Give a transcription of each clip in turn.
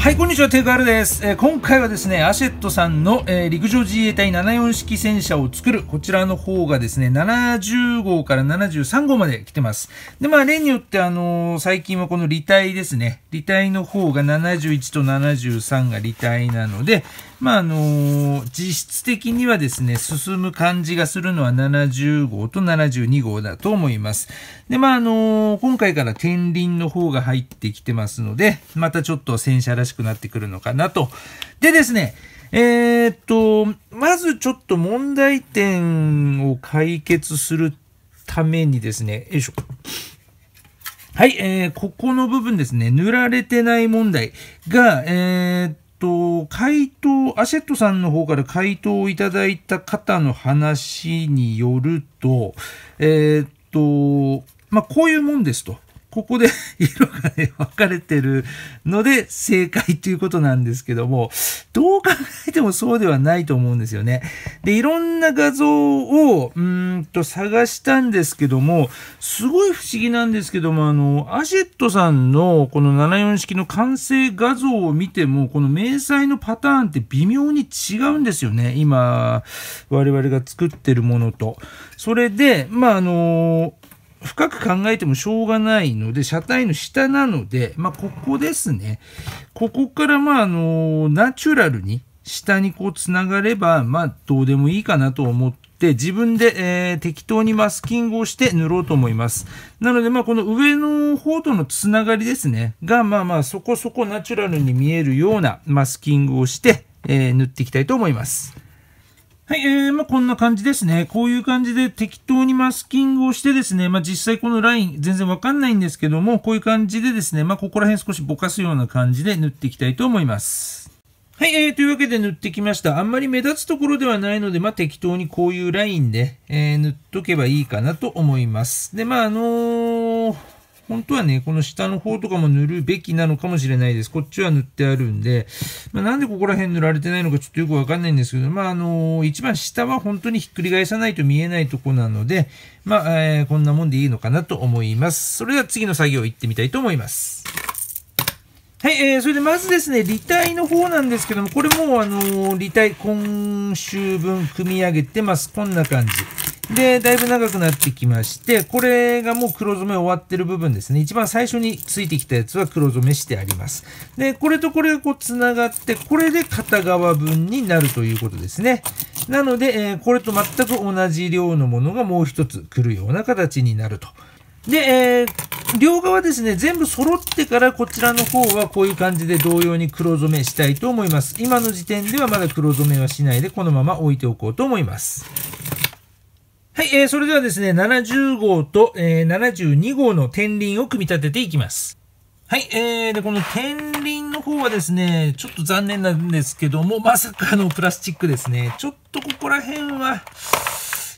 はい、こんにちは、テクアルです、えー、今回はですね、アシェットさんの、えー、陸上自衛隊74式戦車を作る、こちらの方がですね、70号から73号まで来てます。で、まあ、例によって、あのー、最近はこの履体ですね、履体の方が71と73が履体なので、まああの実質的にはですね、進む感じがするのは70号と72号だと思います。で、まああの今回から天輪の方が入ってきてますので、またちょっと戦車らしくなってくるのかなと。でですね、えー、っと、まずちょっと問題点を解決するためにですね、よいしょ。はい、えー、ここの部分ですね、塗られてない問題が、えー、っと、回答、アシェットさんの方から回答をいただいた方の話によると、えー、っと、まあ、こういうもんですと。ここで 色がね、分かれてるので正解ということなんですけども、どう考えてもそうではないと思うんですよね。で、いろんな画像を、うんと探したんですけども、すごい不思議なんですけども、あの、アシェットさんのこの74式の完成画像を見ても、この明細のパターンって微妙に違うんですよね。今、我々が作ってるものと。それで、まあ、あの、深く考えてもしょうがないので、車体の下なので、まあ、ここですね。ここから、まあ、あの、ナチュラルに、下にこう繋がれば、まあ、どうでもいいかなと思って、自分で、えー、適当にマスキングをして塗ろうと思います。なので、まあ、この上の方との繋がりですね、が、まあまあ、そこそこナチュラルに見えるようなマスキングをして、えー、塗っていきたいと思います。はい、えー、まあ、こんな感じですね。こういう感じで適当にマスキングをしてですね、まあ、実際このライン全然わかんないんですけども、こういう感じでですね、まあ、ここら辺少しぼかすような感じで塗っていきたいと思います。はい、えー、というわけで塗ってきました。あんまり目立つところではないので、まあ、適当にこういうラインで、えー、塗っとけばいいかなと思います。で、まあ、あのー本当はね、この下の方とかも塗るべきなのかもしれないです。こっちは塗ってあるんで、まあ、なんでここら辺塗られてないのかちょっとよくわかんないんですけど、まあ、あのー、一番下は本当にひっくり返さないと見えないとこなので、まあ、えー、こんなもんでいいのかなと思います。それでは次の作業行ってみたいと思います。はい、えー、それでまずですね、履体の方なんですけども、これもう、あのー、履体今週分組み上げてます。こんな感じ。で、だいぶ長くなってきまして、これがもう黒染め終わってる部分ですね。一番最初についてきたやつは黒染めしてあります。で、これとこれがこう繋がって、これで片側分になるということですね。なので、えー、これと全く同じ量のものがもう一つ来るような形になると。で、えー、両側ですね、全部揃ってからこちらの方はこういう感じで同様に黒染めしたいと思います。今の時点ではまだ黒染めはしないで、このまま置いておこうと思います。はい、えー、それではですね、70号と、えー、72号の天輪を組み立てていきます。はい、えー、で、この天輪の方はですね、ちょっと残念なんですけども、まさかのプラスチックですね。ちょっとここら辺は、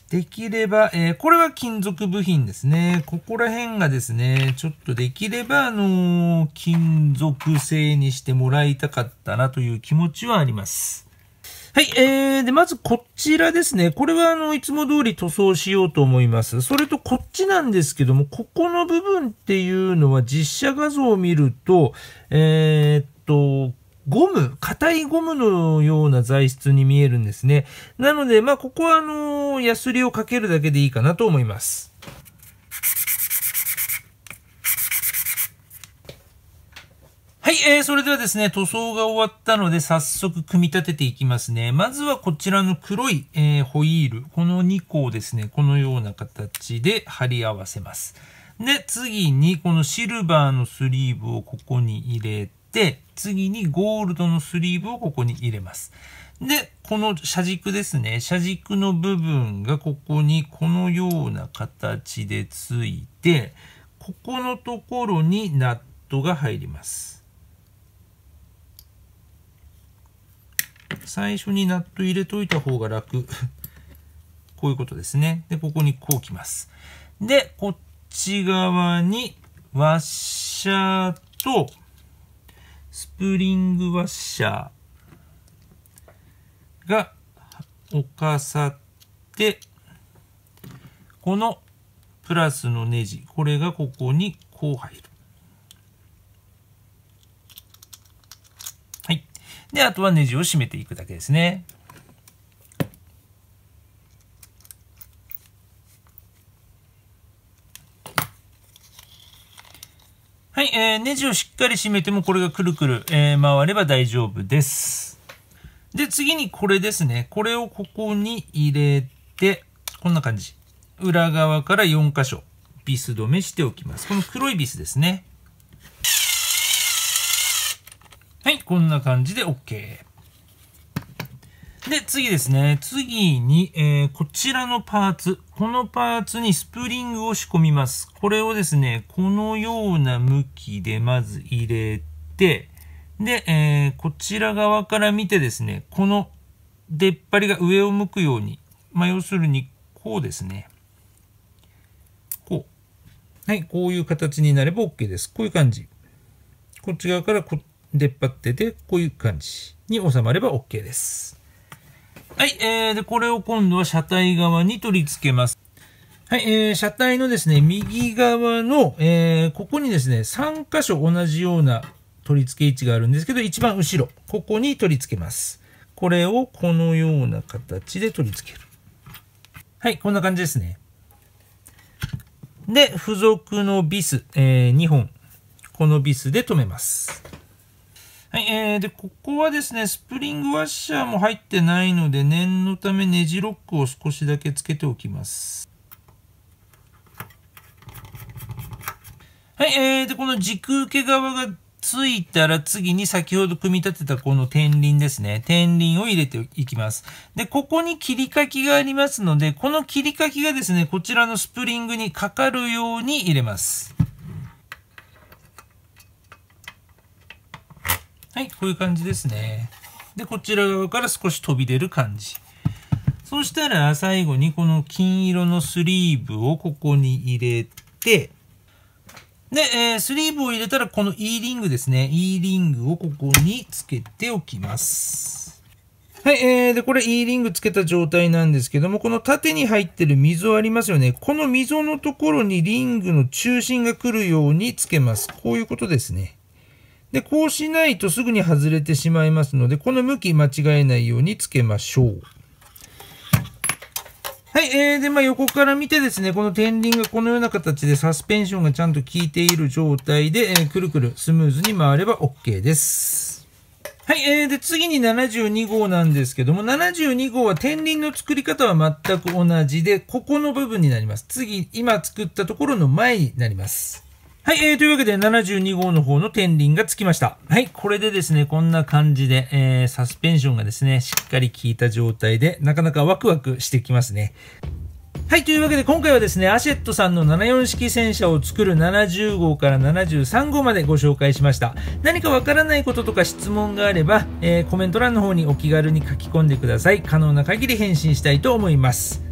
できれば、えー、これは金属部品ですね。ここら辺がですね、ちょっとできれば、あのー、金属製にしてもらいたかったなという気持ちはあります。はい、えー、で、まずこちらですね。これはあの、いつも通り塗装しようと思います。それとこっちなんですけども、ここの部分っていうのは実写画像を見ると、えー、っと、ゴム、硬いゴムのような材質に見えるんですね。なので、まあ、ここはあの、ヤスリをかけるだけでいいかなと思います。はい、えー、それではですね、塗装が終わったので、早速組み立てていきますね。まずはこちらの黒い、えー、ホイール、この2個をですね、このような形で貼り合わせます。で、次にこのシルバーのスリーブをここに入れて、次にゴールドのスリーブをここに入れます。で、この車軸ですね。車軸の部分がここにこのような形でついて、ここのところにナットが入ります。最初にナット入れといた方が楽。こういうことですね。で、ここにこうきます。で、こっち側にワッシャーとスプリングワッシャーがかさって、このプラスのネジ、これがここにこう入る。で、あとはネジを締めていくだけですね。はい、えー、ネジをしっかり締めてもこれがくるくる、えー、回れば大丈夫です。で、次にこれですね。これをここに入れて、こんな感じ。裏側から4箇所、ビス止めしておきます。この黒いビスですね。こんな感じで OK。で、次ですね。次に、えー、こちらのパーツ。このパーツにスプリングを仕込みます。これをですね、このような向きでまず入れて、で、えー、こちら側から見てですね、この出っ張りが上を向くように、まあ、要するに、こうですね。こう。はい、こういう形になれば OK です。こういう感じ。こっち側からこっ出っ張ってて、こういう感じに収まれば OK です。はい、えー、で、これを今度は車体側に取り付けます。はい、えー、車体のですね、右側の、えー、ここにですね、3箇所同じような取り付け位置があるんですけど、一番後ろ、ここに取り付けます。これをこのような形で取り付ける。はい、こんな感じですね。で、付属のビス、えー、2本、このビスで留めます。はい、えー、で、ここはですね、スプリングワッシャーも入ってないので、念のためネジロックを少しだけつけておきます。はい、えー、で、この軸受け側がついたら次に先ほど組み立てたこの天輪ですね。天輪を入れていきます。で、ここに切り欠きがありますので、この切り欠きがですね、こちらのスプリングにかかるように入れます。はい、こういう感じですね。で、こちら側から少し飛び出る感じ。そしたら最後にこの金色のスリーブをここに入れて、で、えー、スリーブを入れたらこの E リングですね。E リングをここにつけておきます。はい、えー、で、これ E リングつけた状態なんですけども、この縦に入ってる溝ありますよね。この溝のところにリングの中心が来るようにつけます。こういうことですね。で、こうしないとすぐに外れてしまいますので、この向き間違えないようにつけましょう。はい、えー、で、まあ、横から見てですね、この天輪がこのような形でサスペンションがちゃんと効いている状態で、えー、くるくるスムーズに回れば OK です。はい、えー、で、次に72号なんですけども、72号は天輪の作り方は全く同じで、ここの部分になります。次、今作ったところの前になります。はい、えー、というわけで72号の方の天輪がつきました。はい、これでですね、こんな感じで、えー、サスペンションがですね、しっかり効いた状態で、なかなかワクワクしてきますね。はい、というわけで今回はですね、アシェットさんの74式戦車を作る70号から73号までご紹介しました。何かわからないこととか質問があれば、えー、コメント欄の方にお気軽に書き込んでください。可能な限り返信したいと思います。